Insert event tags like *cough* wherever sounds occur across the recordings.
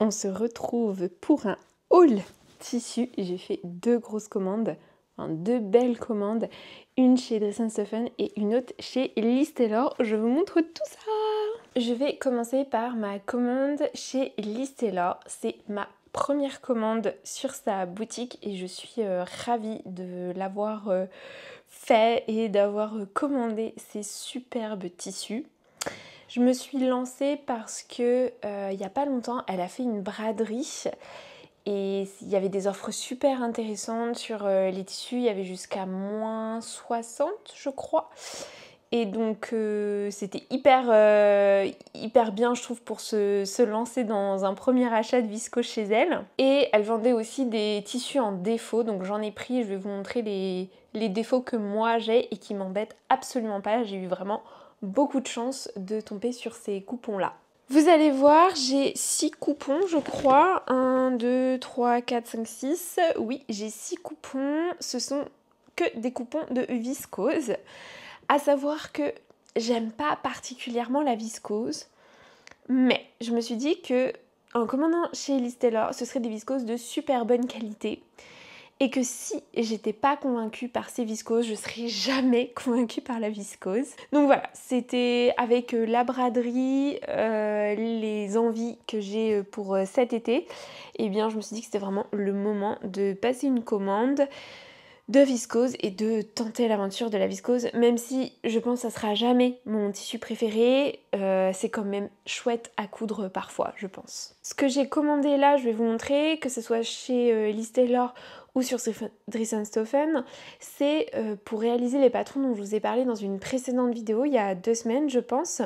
On se retrouve pour un haul tissu. J'ai fait deux grosses commandes, deux belles commandes, une chez Stephen et une autre chez Listelor. Je vous montre tout ça. Je vais commencer par ma commande chez Listelor. C'est ma première commande sur sa boutique et je suis euh, ravie de l'avoir euh, fait et d'avoir commandé ces superbes tissus. Je me suis lancée parce que euh, il n'y a pas longtemps, elle a fait une braderie et il y avait des offres super intéressantes sur euh, les tissus. Il y avait jusqu'à moins 60, je crois. Et donc euh, c'était hyper, hyper bien je trouve pour se, lancer dans un premier achat de visco chez elle. Et elle vendait aussi des tissus en défaut, donc j'en ai pris, je vais vous montrer les, les défauts que moi j'ai et qui m'embêtent absolument pas. J'ai eu vraiment beaucoup de chance de tomber sur ces coupons-là. Vous allez voir, j'ai 6 coupons, je crois. 1, 2, 3, 4, 5, 6. Oui, j'ai 6 coupons. Ce sont que des coupons de viscose. À savoir que j'aime pas particulièrement la viscose, mais je me suis dit que en commandant chez Elise ce serait des viscoses de super bonne qualité et que si j'étais pas convaincue par ces viscoses, je serais jamais *laughs* convaincue par la viscose. Donc voilà, c'était avec euh, la braderie, euh, les envies que j'ai euh, pour cet été, et eh bien je me suis dit que c'était vraiment le moment de passer une commande de viscose et de tenter l'aventure de la viscose, même si je pense que ça sera jamais mon tissu préféré, c'est quand même chouette à coudre parfois, je pense. Ce que j'ai commandé là, je vais vous montrer, que ce soit chez euh, ou sur Stoffen, c'est euh, pour réaliser les patrons dont je vous ai parlé dans une précédente vidéo il y a deux semaines, je pense.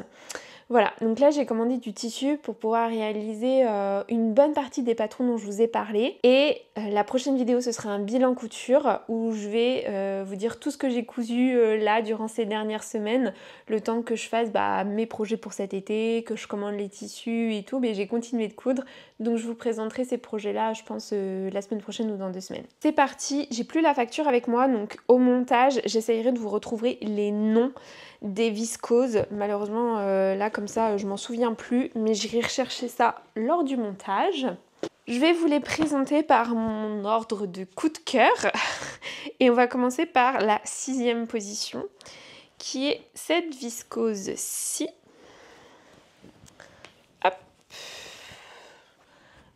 Voilà, donc là j'ai commandé du tissu pour pouvoir réaliser euh, une bonne partie des patrons dont je vous ai parlé. Et euh, la prochaine vidéo ce sera un bilan couture où je vais euh, vous dire tout ce que j'ai cousu là durant ces dernières semaines, le temps que je fasse bah, mes projets pour cet été, que je commande les tissus et tout, mais j'ai continué de coudre. Donc je vous présenterai ces projets là je pense la semaine prochaine ou dans deux semaines. C'est parti, j'ai plus la facture avec moi, donc au montage j'essayerai de vous retrouver les noms des viscoses. Malheureusement là comme ça euh, je m'en souviens plus, mais j'irai rechercher ça lors du montage. Je vais vous les présenter par mon ordre de coup de cœur *laughs* et on va commencer par la sixième position qui est cette viscose-ci. Hop.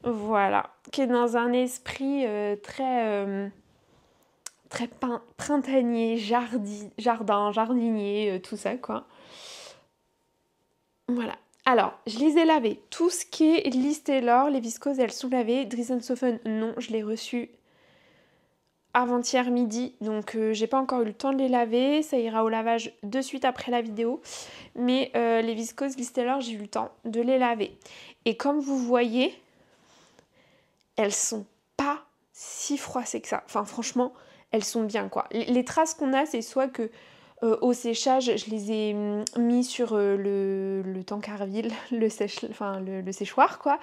Voilà, qui est dans un esprit euh, très... Euh, très printanier, jardin jardin, jardinier, tout ça quoi. Voilà. Alors, je les ai lavées. Tout ce qui est listé les viscoses, elles sont lavées. Sofen, non, je l'ai reçu avant-hier midi, donc euh, j'ai pas encore eu le temps de les laver. Ça ira au lavage de suite après la vidéo. Mais euh, les viscoses et j'ai eu le temps de les laver. Et comme vous voyez, elles sont pas si froissées que ça. Enfin, franchement, elles sont bien quoi. Les traces qu'on a, c'est soit que euh, au séchage, je les ai hum, mis sur euh, le, le *laughs* le, sèche, enfin, le, séchoir, quoi,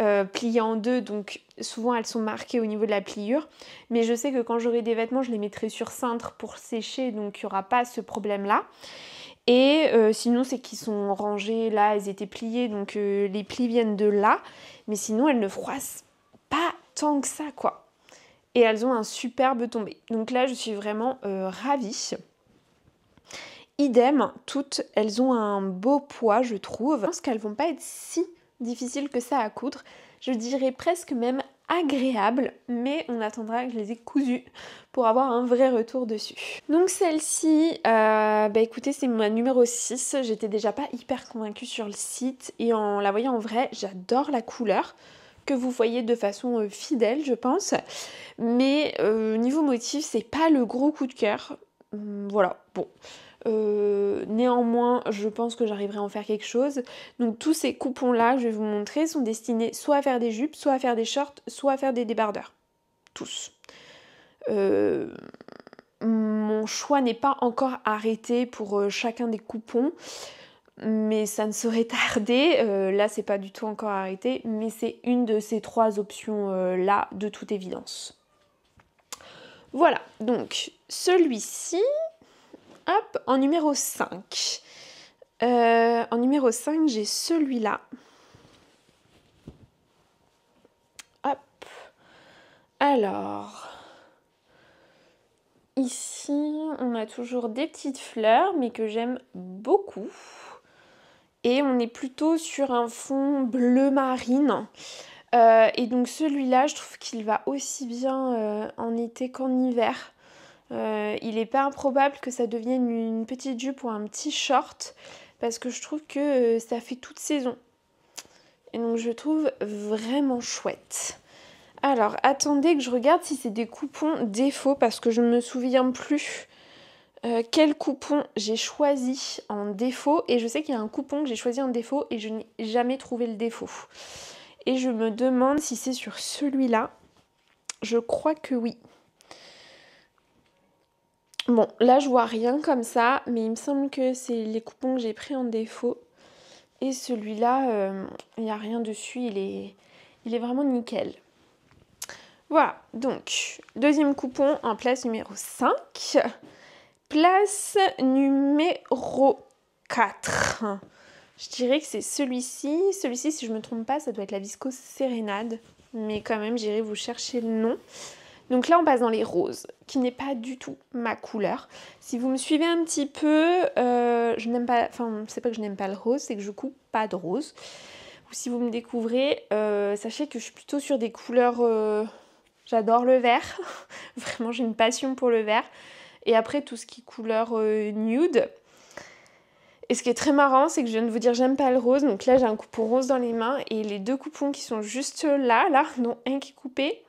euh, plié en deux. Donc souvent elles sont marquées au niveau de la pliure. Mais je sais que quand j'aurai des vêtements, je les mettrai sur cintre pour sécher, donc il n'y aura pas ce problème-là. Et sinon, c'est qu'ils sont rangés là, elles étaient pliées, donc les plis viennent de là. Mais sinon, elles ne froissent pas tant que ça, quoi. Et elles ont un superbe tombé. Donc là, je suis vraiment ravie. Idem, toutes, elles ont un beau poids, je trouve. Je pense qu'elles vont pas être si difficiles que ça à coudre. Je dirais presque même agréable, mais on attendra que je les ai cousues pour avoir un vrai retour dessus. Donc celle-ci, euh, bah écoutez, c'est ma numéro 6. J'étais déjà pas hyper convaincue sur le site et en la voyant en vrai, j'adore la couleur que vous voyez de façon euh, fidèle, je pense. Mais euh, niveau motif, c'est pas le gros coup de cœur. Mmh, voilà, bon. Euh, néanmoins, je pense que j'arriverai à en faire quelque chose. Donc tous ces coupons-là, je vais vous montrer, sont destinés soit à faire des jupes, soit à faire des shorts, soit à faire des débardeurs. Tous. Euh, mon choix n'est pas encore arrêté pour euh, chacun des coupons, mais ça ne saurait *laughs* tarder. là, c'est pas du tout encore arrêté, mais c'est une de ces trois options-là, de toute évidence. Voilà, donc celui-ci, Hop, en numéro 5. Euh, en numéro 5, j'ai celui-là. Hop. Alors, ici, on a toujours des petites fleurs, mais que j'aime beaucoup. Et on est plutôt sur un fond bleu marine. Euh, et donc celui-là, je trouve qu'il va aussi bien euh, en été qu'en hiver. Euh, il n'est pas improbable que ça devienne une petite jupe ou un petit short parce que je trouve que euh, ça fait toute saison. Et donc je trouve vraiment chouette. Alors attendez que je regarde si c'est des coupons défaut parce que je ne me souviens plus euh, quel coupon j'ai choisi en défaut. Et je sais qu'il y a un coupon que j'ai choisi en défaut et je n'ai jamais trouvé le défaut. Et je me demande si c'est sur celui-là. Je crois que oui. Bon, là je vois rien comme ça, mais il me semble que c'est les coupons que j'ai pris en défaut. Et celui-là, il euh, n'y a rien dessus, il est, il est vraiment nickel. Voilà, donc deuxième coupon en place numéro 5. Place numéro 4. Je dirais que c'est celui-ci. Celui-ci, si je ne me trompe pas, ça doit être la Visco Sérénade. Mais quand même, j'irai vous chercher le nom. Donc là, on passe dans les roses, qui n'est pas du tout ma couleur. Si vous me suivez un petit peu, euh, je n'aime pas, enfin, c'est pas que je n'aime pas le rose, c'est que je coupe pas de rose. Ou si vous me découvrez, euh, sachez que je suis plutôt sur des couleurs. Euh, j'adore le vert, *laughs* vraiment j'ai une passion pour le vert. Et après tout ce qui est couleur nude. Et ce qui est très marrant, c'est que je viens de vous dire j'aime pas le rose. Donc là, j'ai un coupon rose dans les mains et les deux coupons qui sont juste là, là, dont un qui est coupé,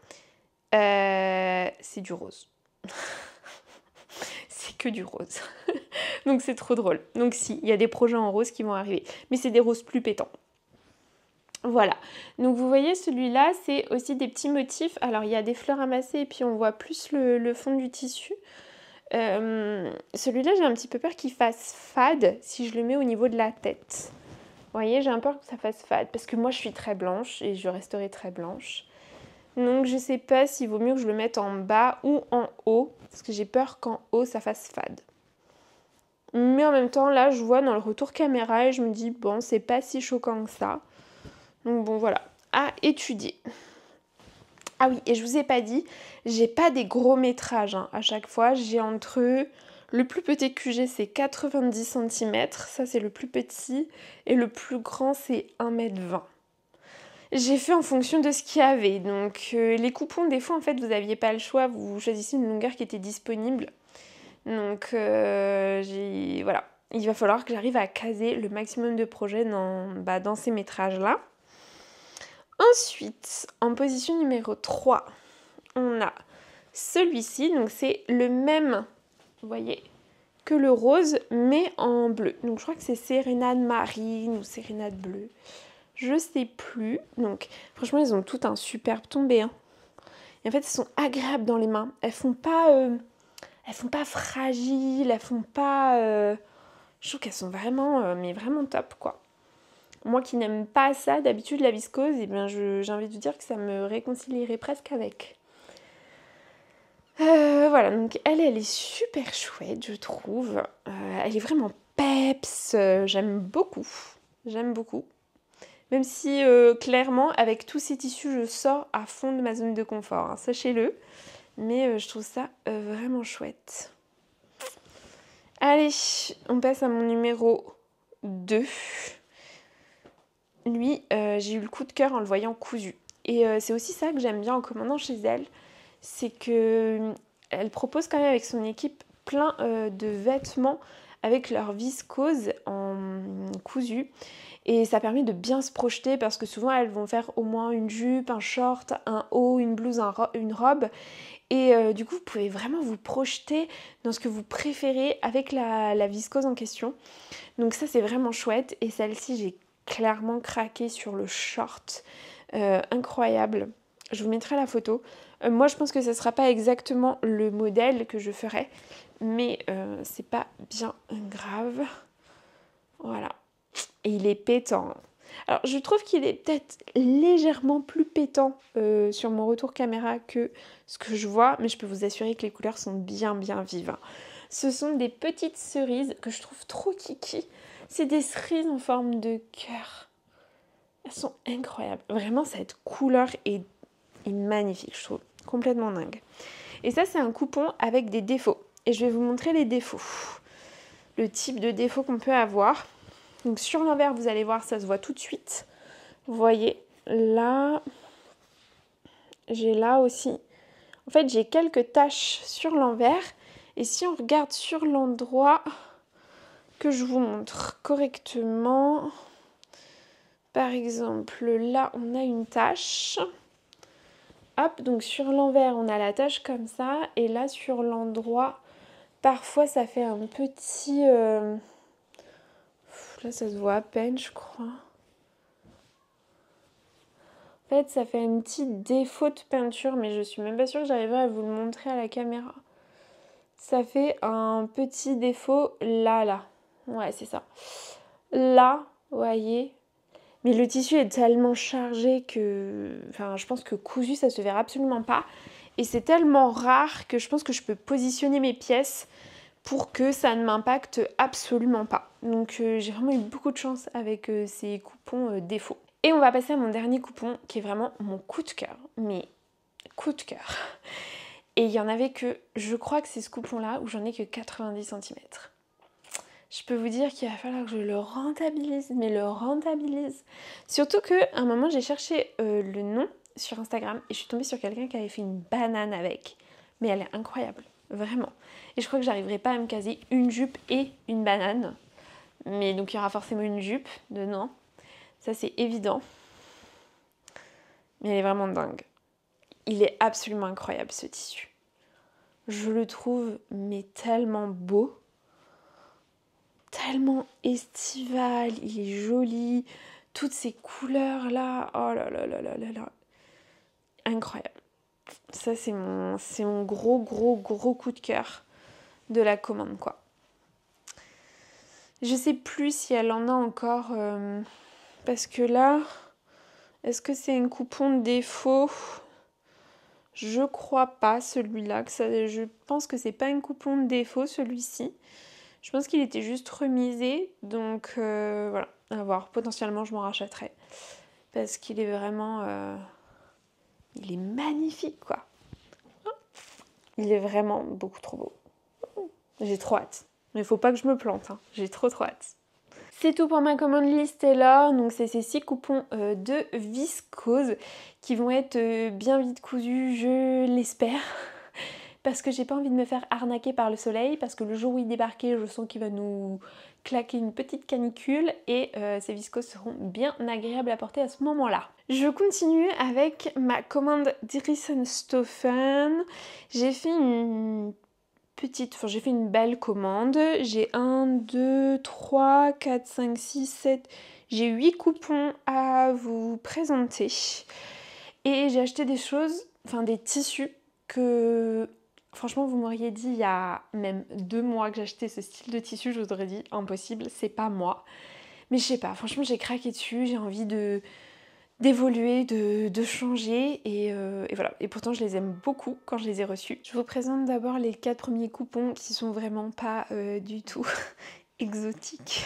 euh, c'est du rose. *laughs* c'est que du rose. *laughs* Donc c'est trop drôle. Donc si, il y a des projets en rose qui vont arriver. Mais c'est des roses plus pétants. Voilà. Donc vous voyez celui-là, c'est aussi des petits motifs. Alors il y a des fleurs amassées et puis on voit plus le, fond du tissu. Euh, celui-là, j'ai un petit peu peur qu'il fasse fade si je le mets au niveau de la tête. Vous voyez, j'ai un peur que ça fasse fade parce que moi je suis très blanche et je resterai très blanche. Donc je sais pas s'il vaut mieux que je le mette en bas ou en haut, parce que j'ai peur qu'en haut ça fasse fade. Mais en même temps, là, je vois dans le retour caméra et je me dis, bon, c'est pas si choquant que ça. Donc bon, voilà, à étudier. Ah oui, et je vous ai pas dit, j'ai pas des gros métrages hein. à chaque fois, j'ai entre le plus petit QG c'est 90 cm, ça c'est le plus petit, et le plus grand c'est 1m20. J'ai fait en fonction de ce qu'il y avait. Donc euh, les coupons, des fois en fait vous n'aviez pas le choix, vous choisissez une longueur qui était disponible. Donc euh, j'ai voilà, il va falloir que j'arrive à caser le maximum de projets dans, bah, dans ces métrages-là. Ensuite, en position numéro 3, on a celui-ci. Donc c'est le même, vous voyez, que le rose, mais en bleu. Donc je crois que c'est Sérénade marine ou Sérénade bleue je sais plus. Donc franchement, ils ont tout un superbe tombé. Hein. Et en fait, elles sont agréables dans les mains. Elles font pas, euh, elles font pas fragiles. Elles font pas. Euh, je trouve qu'elles sont vraiment, euh, mais vraiment top quoi. Moi qui n'aime pas ça d'habitude la viscose, eh bien j'ai envie de dire que ça me réconcilierait presque avec. voilà, donc elle, elle est super chouette, je trouve. elle est vraiment peps, j'aime beaucoup. J'aime beaucoup. Même si euh, clairement, avec tous ces tissus, je sors à fond de ma zone de confort, hein, sachez-le. Mais euh, je trouve ça euh, vraiment chouette. Allez, on passe à mon numéro 2. Lui, j'ai eu le coup de cœur en le voyant cousu. Et c'est aussi ça que j'aime bien en commandant chez elle, c'est qu'elle propose quand même avec son équipe plein de vêtements avec leur viscose en cousu. Et ça permet de bien se projeter parce que souvent elles vont faire au moins une jupe, un short, un haut, une blouse, une robe. Et euh, du coup, vous pouvez vraiment vous projeter dans ce que vous préférez avec la, viscose en question. Donc ça, c'est vraiment chouette. Et celle-ci, j'ai clairement craqué sur le short. Euh, incroyable. Je vous mettrai la photo. Euh, moi, je pense que ce ne sera pas exactement le modèle que je ferai, mais c'est pas bien grave. Voilà et il est pétant. Alors je trouve qu'il est peut-être légèrement plus pétant euh, sur mon retour caméra que ce que je vois, mais je peux vous assurer que les couleurs sont bien bien vives. Hein. Ce sont des petites cerises que je trouve trop kiki. C'est des cerises en forme de cœur. Elles sont incroyables. Vraiment cette couleur est magnifique, je trouve. Complètement dingue. Et ça c'est un coupon avec des défauts. Et je vais vous montrer les défauts. Le type de défaut qu'on peut avoir. Donc sur l'envers, vous allez voir, ça se voit tout de suite. Vous voyez, là, j'ai là aussi. En fait, j'ai quelques taches sur l'envers. Et si on regarde sur l'endroit que je vous montre correctement, par exemple, là, on a une tache. Hop, donc sur l'envers, on a la tache comme ça. Et là, sur l'endroit, parfois, ça fait un petit... Euh, ça se voit à peine, je crois. En fait, ça fait un petit défaut de peinture, mais je suis même pas sûre que j'arriverai à vous le montrer à la caméra. Ça fait un petit défaut là, là. Ouais, c'est ça. Là, voyez. Mais le tissu est tellement chargé que... Enfin, je pense que cousu, ça se verra absolument pas. Et c'est tellement rare que je pense que je peux positionner mes pièces pour que ça ne m'impacte absolument pas. Donc euh, j'ai vraiment eu beaucoup de chance avec euh, ces coupons euh, défauts. Et on va passer à mon dernier coupon qui est vraiment mon coup de cœur, mais coup de cœur. Et il y en avait que, je crois que c'est ce coupon-là où j'en ai que 90 cm. Je peux vous dire qu'il va falloir que je le rentabilise, mais le rentabilise. Surtout qu'à un moment j'ai cherché le nom sur Instagram et je suis tombée sur quelqu'un qui avait fait une banane avec. Mais elle est incroyable. Vraiment. Et je crois que j'arriverai pas à me caser une jupe et une banane. Mais donc il y aura forcément une jupe dedans. Ça c'est évident. Mais elle est vraiment dingue. Il est absolument incroyable ce tissu. Je le trouve mais tellement beau. Tellement estival, il est joli, toutes ces couleurs là, oh là là là là là là. Incroyable ça, c'est mon, c'est mon gros, gros, gros coup de cœur de la commande, quoi. Je sais plus si elle en a encore, euh, parce que là, est-ce que c'est un coupon de défaut Je crois pas celui-là. je pense que c'est pas un coupon de défaut celui-ci. Je pense qu'il était juste remisé, donc euh, voilà, à voir. Potentiellement, je m'en rachèterai parce qu'il est vraiment. Euh, il est magnifique, quoi. Il est vraiment beaucoup trop beau. J'ai trop hâte. Mais il faut pas que je me plante, hein. j'ai trop trop hâte. C'est tout pour ma commande liste, Taylor. Donc c'est ces six coupons euh, de viscose qui vont être euh, bien vite cousus, je l'espère. *laughs* Parce que j'ai pas envie de me faire arnaquer par le soleil, parce que le jour où il débarquait, je sens qu'il va nous claquer une petite canicule et euh, ces viscoses seront bien agréables à porter à ce moment-là. Je continue avec ma commande Stoffen. J'ai fait une petite, enfin j'ai fait une belle commande. J'ai 1, 2, 3, 4, 5, 6, 7, j'ai 8 coupons à vous présenter. Et j'ai acheté des choses, enfin des tissus que Franchement, vous m'auriez dit il y a même deux mois que j'achetais ce style de tissu, je vous aurais dit impossible, c'est pas moi. Mais je sais pas, franchement, j'ai craqué dessus, j'ai envie de d'évoluer, de, changer euh, et, voilà. Et pourtant, je les aime beaucoup quand je les ai reçus. Je vous présente d'abord les quatre premiers coupons qui sont vraiment pas euh, du tout *laughs* exotiques.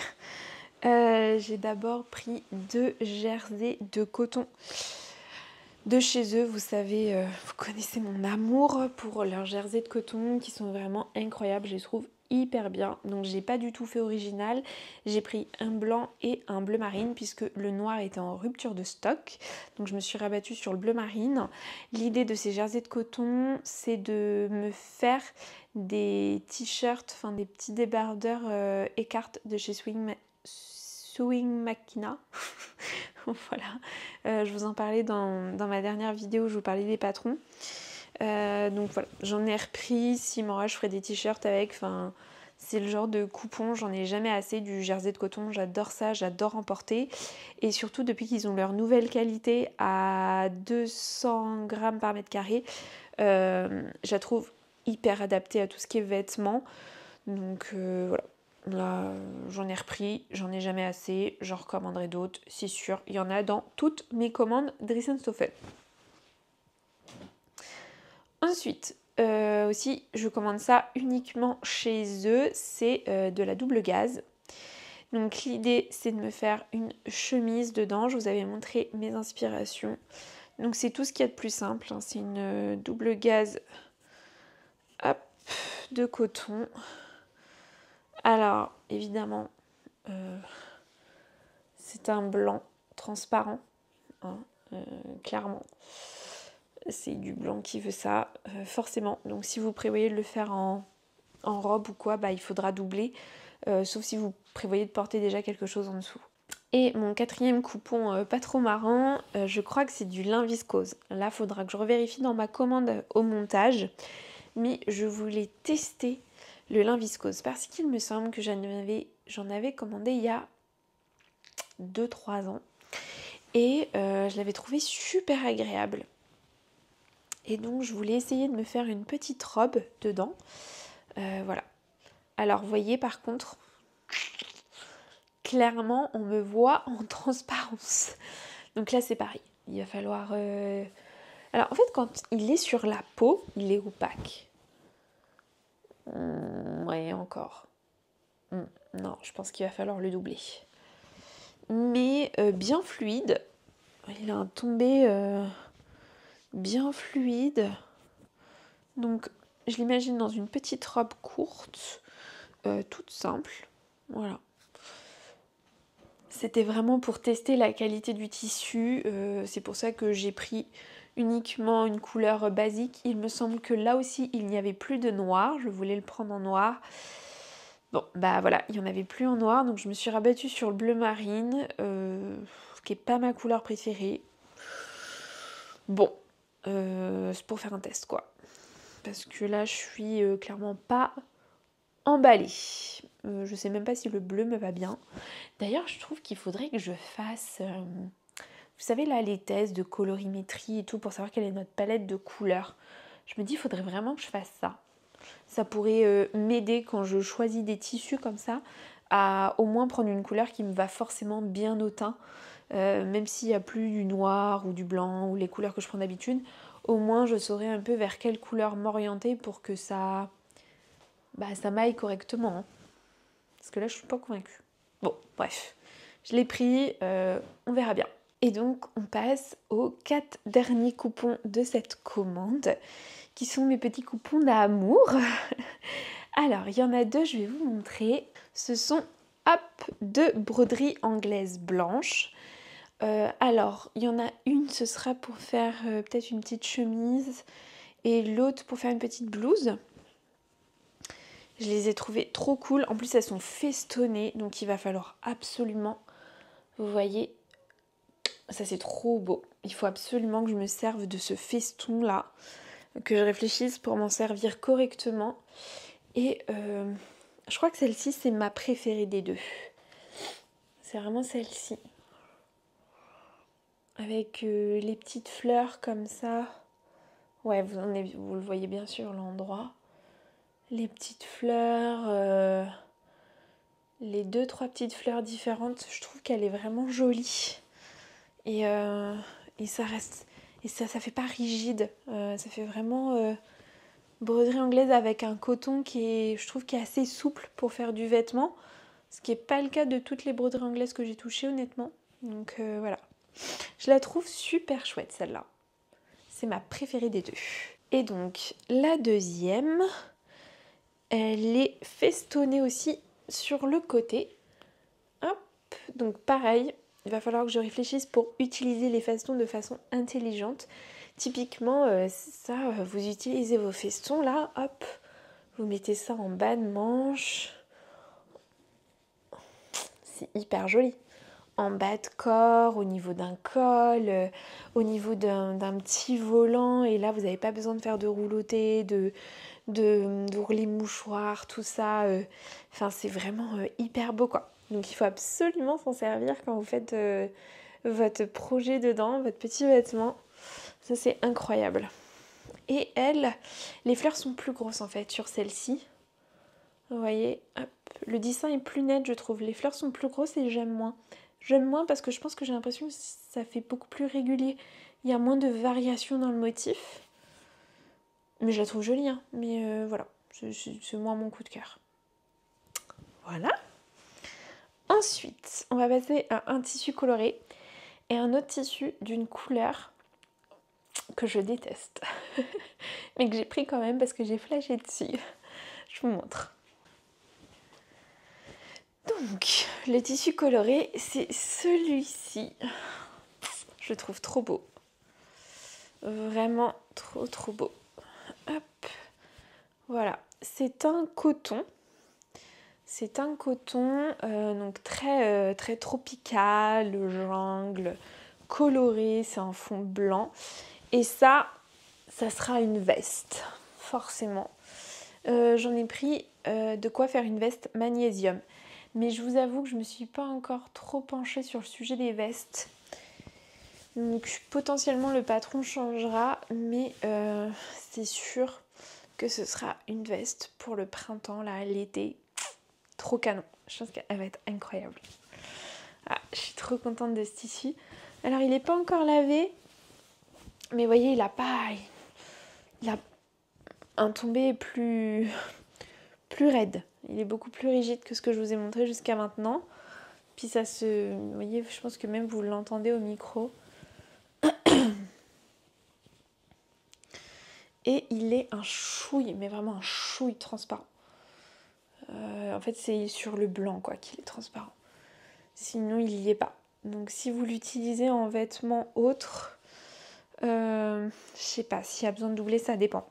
Euh, j'ai d'abord pris deux jerseys de coton de chez eux. Vous savez, euh, vous connaissez mon amour pour leurs jerseys de coton qui sont vraiment incroyables. Je les trouve hyper bien. Donc j'ai pas du tout fait original. J'ai pris un blanc et un bleu marine puisque le noir était en rupture de stock. Donc je me suis rabattue sur le bleu marine. L'idée de ces jerseys de coton, c'est de me faire des t-shirts, enfin des petits débardeurs euh, écartes de chez Swing Sewing Machina. *laughs* voilà, euh, je vous en parlais dans, dans, ma dernière vidéo où je vous parlais des patrons. Euh, donc voilà, j'en ai repris. Si moi je ferai des t-shirts avec, enfin, c'est le genre de coupon, j'en ai jamais assez du jersey de coton, j'adore ça, j'adore emporter Et surtout depuis qu'ils ont leur nouvelle qualité à 200 grammes par mètre carré, euh, je la trouve hyper adaptée à tout ce qui est vêtements. Donc voilà, euh, j'en ai repris, j'en ai jamais assez, j'en recommanderai d'autres, c'est sûr. Il y en a dans toutes mes commandes Stoffel. Ensuite, euh, aussi, je commande ça uniquement chez eux, c'est euh, de la double gaze. Donc l'idée, c'est de me faire une chemise dedans. Je vous avais montré mes inspirations. Donc c'est tout ce qu'il y a de plus simple. Hein. C'est une double gaze de coton. Alors, évidemment, euh, c'est un blanc transparent, hein, euh, clairement. C'est du blanc qui veut ça, euh, forcément. Donc, si vous prévoyez de le faire en, robe ou quoi, bah, il faudra doubler, sauf si vous prévoyez de porter déjà quelque chose en dessous. Et mon quatrième coupon pas trop marrant, je crois que c'est du lin viscose. Là, faudra que je revérifie dans ma commande au montage. Mais je voulais tester le lin viscose parce qu'il me semble que j'en avais, j'en avais commandé il y a 2-3 ans et euh, je l'avais trouvé super agréable. Et donc je voulais essayer de me faire une petite robe dedans. Euh, voilà. Alors vous voyez par contre, clairement on me voit *laughs* en transparence. Donc là c'est pareil. Il va falloir... Euh, alors en fait quand il est sur la peau, il est opaque. Euh, ouais, encore. Hmm. non, je pense qu'il va falloir le doubler. Mais euh, bien fluide. Il a un tombé euh, bien fluide. Donc, je l'imagine dans une petite robe courte, toute simple. Voilà. C'était vraiment pour tester la qualité du tissu. C'est pour ça que j'ai pris uniquement une couleur basique. Il me semble que là aussi il n'y avait plus de noir, je voulais le prendre en noir. Bon, bah voilà, il n'y en avait plus en noir, donc je me suis rabattue sur le bleu marine, euh, qui n'est pas ma couleur préférée. Bon, euh, c'est pour faire un test quoi. Parce que là, je suis euh, clairement pas emballée. je sais même pas si le bleu me va bien. D'ailleurs, je trouve qu'il faudrait que je fasse vous savez, là, les thèses de colorimétrie et tout pour savoir quelle est notre palette de couleurs. Je me dis, il faudrait vraiment que je fasse ça. Ça pourrait euh, m'aider quand je choisis des tissus comme ça à au moins prendre une couleur qui me va forcément bien au teint. Euh, même s'il n'y a plus du noir ou du blanc ou les couleurs que je prends d'habitude, au moins je saurai un peu vers quelle couleur m'orienter pour que ça, bah, ça m'aille correctement. Hein. Parce que là, je suis pas convaincue. Bon, bref, je l'ai pris, euh, on verra bien. Et donc on passe aux quatre derniers coupons de cette commande, qui sont mes petits coupons d'amour. *laughs* Alors il y en a deux, je vais vous montrer. Ce sont hop deux broderies anglaises blanches. Euh, alors il y en a une, ce sera pour faire euh, peut-être une petite chemise et l'autre pour faire une petite blouse. Je les ai trouvées trop cool. En plus, elles sont festonnées, donc il va falloir absolument, vous voyez, ça c'est trop beau. Il faut absolument que je me serve de ce feston là, que je réfléchisse pour m'en servir correctement. Et euh, je crois que celle-ci c'est ma préférée des deux. C'est vraiment celle-ci. Avec euh, les petites fleurs comme ça. Ouais, vous, vous le voyez bien sûr l'endroit. Les petites fleurs. Euh, les deux trois petites fleurs différentes je trouve qu'elle est vraiment jolie euh, et, ça reste. Et ça, ça fait pas rigide. Euh, ça fait vraiment euh, broderie anglaise avec un coton qui est, je trouve, qui est assez souple pour faire du vêtement. Ce qui n'est pas le cas de toutes les broderies anglaises que j'ai touchées, honnêtement. Donc voilà. Je la trouve super chouette, celle-là. C'est ma préférée des deux. Et donc, la deuxième, elle est festonnée aussi sur le côté. Hop, donc pareil, il va falloir que je réfléchisse pour utiliser les festons de façon intelligente. Typiquement, euh, ça, euh, vous utilisez vos festons là, hop, vous mettez ça en bas de manche. C'est hyper joli. En bas de corps, au niveau d'un col, euh, au niveau d'un petit volant. Et là, vous n'avez pas besoin de faire de rouloté, de, de, mouchoir, tout ça. Enfin, c'est vraiment hyper beau quoi. Donc il faut absolument s'en servir quand vous faites euh, votre projet dedans, votre petit vêtement. Ça c'est incroyable. Et elle, les fleurs sont plus grosses en fait sur celle-ci. Vous voyez, le dessin est plus net je trouve. Les fleurs sont plus grosses et j'aime moins. J'aime moins parce que je pense que j'ai l'impression que ça fait beaucoup plus régulier. Il y a moins de variations dans le motif. Mais je la trouve jolie, hein. mais euh, voilà, c'est moins mon coup de cœur. Voilà. Ensuite, on va passer à un tissu coloré et un autre tissu d'une couleur que je déteste, *laughs* mais que j'ai pris quand même parce que j'ai flashé dessus. Je vous montre. Donc, le tissu coloré, c'est celui-ci. Je le trouve trop beau. Vraiment trop trop beau. Hop. Voilà. C'est un coton c'est un coton euh, donc très, euh, très tropical, jungle, coloré, c'est un fond blanc. Et ça, ça sera une veste, forcément. Euh, j'en ai pris de quoi faire une veste magnésium. Mais je vous avoue que je ne me suis pas encore trop penchée sur le sujet des vestes. Donc potentiellement le patron changera, mais c'est sûr que ce sera une veste pour le printemps, là, l'été, trop canon. Je pense qu'elle va être incroyable. Ah, je suis trop contente de ce tissu. Alors, il n'est pas encore lavé, mais vous voyez, il a pas. Il a un tombé plus. plus raide. Il est beaucoup plus rigide que ce que je vous ai montré jusqu'à maintenant. Puis ça se. Vous voyez, je pense que même vous l'entendez au micro. Et il est un chouille, mais vraiment un chouille transparent. Euh, en fait, c'est sur le blanc quoi qu'il est transparent. Sinon, il n'y est pas. Donc, si vous l'utilisez en vêtements autres, euh, je sais pas s'il y a besoin de doubler, ça dépend.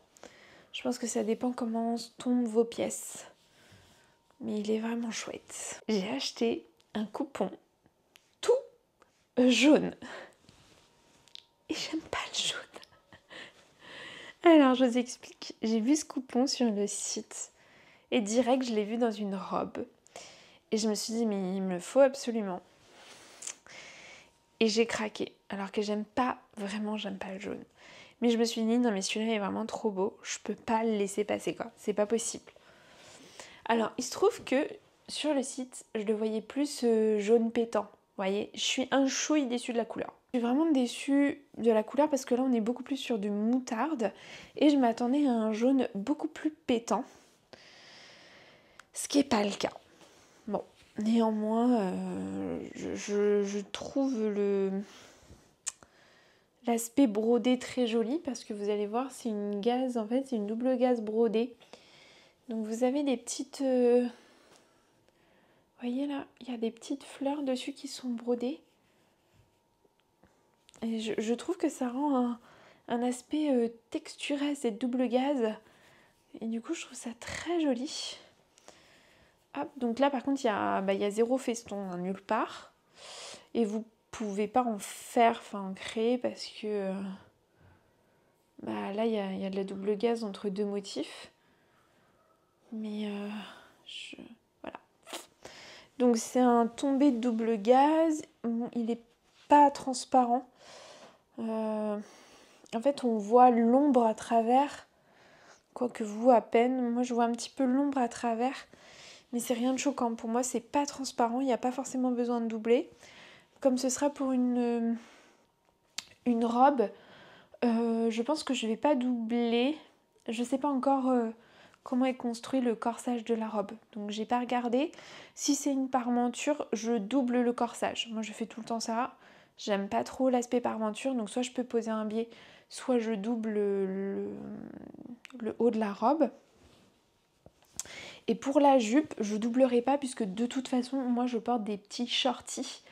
Je pense que ça dépend comment tombent vos pièces. Mais il est vraiment chouette. J'ai acheté un coupon tout jaune. Et j'aime pas le jaune. *laughs* Alors, je vous explique. J'ai vu ce coupon sur le site et direct, je l'ai vu dans une robe. Et je me suis dit, mais il me faut absolument. Et j'ai craqué. Alors que j'aime pas, vraiment, j'aime pas le jaune. Mais je me suis dit, non, mais celui-là est vraiment trop beau. Je peux pas le laisser passer, quoi. C'est pas possible. Alors, il se trouve que sur le site, je le voyais plus euh, jaune pétant. Vous voyez, je suis un chouille déçu de la couleur. Je suis vraiment déçue de la couleur parce que là, on est beaucoup plus sur du moutarde. Et je m'attendais à un jaune beaucoup plus pétant. Ce qui n'est pas le cas. Bon, néanmoins, euh, je, trouve le l'aspect brodé très joli parce que vous allez voir, c'est une gaze, en fait, c'est une double gaze brodée. Donc vous avez des petites... Vous euh, voyez là, il y a des petites fleurs dessus qui sont brodées. Et je, trouve que ça rend un, aspect euh, texturé à cette double gaze. Et du coup, je trouve ça très joli. Ah, donc là par contre il y, a, bah, zéro feston hein, nulle part. Et vous pouvez pas en faire, enfin en créer parce que bah, là il y, a, de la double gaz entre deux motifs. Mais euh, je... voilà. Donc c'est un tombé de double gaz. il n'est pas transparent. Euh, en fait, on voit l'ombre à travers, quoique vous à peine. Moi, je vois un petit peu l'ombre à travers mais c'est rien de choquant. Pour moi, c'est pas transparent, il n'y a pas forcément besoin de doubler. Comme ce sera pour une, euh, une robe, euh, je pense que je vais pas doubler. Je ne sais pas encore euh, comment est construit le corsage de la robe. Donc j'ai pas regardé. Si c'est une parmenture, je double le corsage. Moi je fais tout le temps ça. J'aime pas trop l'aspect parmenture, donc soit je peux poser un biais, soit je double le haut de la robe. Et pour la jupe, je doublerai pas puisque de toute façon, moi je porte des petits shorties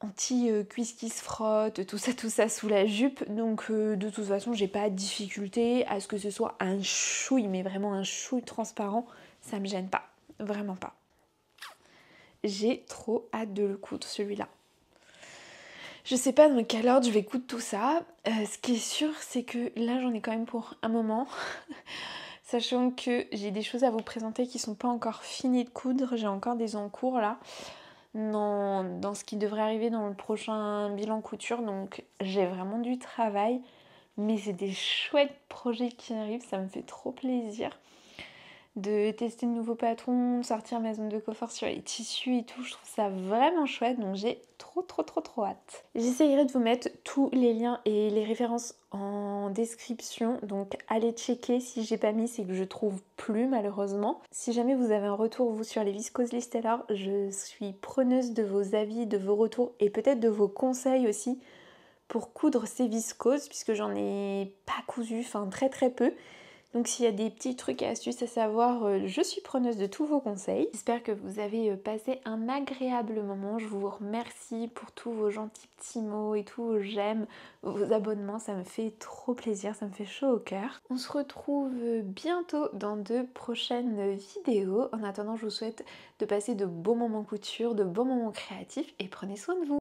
anti-cuisses qui se frottent, tout ça, tout ça sous la jupe. Donc euh, de toute façon, j'ai pas de difficulté à ce que ce soit un chouille, mais vraiment un chouille transparent. Ça me gêne pas, vraiment pas. J'ai trop hâte de le coudre celui-là. Je sais pas dans quel ordre je vais coudre tout ça. Euh, ce qui est sûr, c'est que là j'en ai quand même pour un moment. *laughs* sachant que j'ai des choses à vous présenter qui sont pas encore finies de coudre, j'ai encore des cours là. Dans, dans, ce qui devrait arriver dans le prochain bilan couture. Donc j'ai vraiment du travail, mais c'est des chouettes projets qui arrivent, ça me fait trop plaisir de tester de nouveaux patrons, de sortir ma zone de confort sur les tissus et tout. Je trouve ça vraiment chouette, donc j'ai trop trop trop trop hâte. J'essayerai de vous mettre tous les liens et les références en description, donc allez checker. Si j'ai pas mis, c'est que je trouve plus malheureusement. Si jamais vous avez un retour vous sur les viscoses alors je suis preneuse de vos avis, de vos retours et peut-être de vos conseils aussi pour coudre ces viscoses puisque j'en ai pas cousu, enfin très très peu. Donc s'il y a des petits trucs et astuces à savoir, euh, je suis preneuse de tous vos conseils. J'espère que vous avez euh, passé un agréable moment. Je vous remercie pour tous vos gentils petits mots et tous vos j'aime, vos abonnements. Ça me fait trop plaisir, ça me fait chaud au cœur. On se retrouve euh, bientôt dans de prochaines vidéos. En attendant, je vous souhaite de passer de beaux moments couture, de beaux moments créatifs et prenez soin de vous.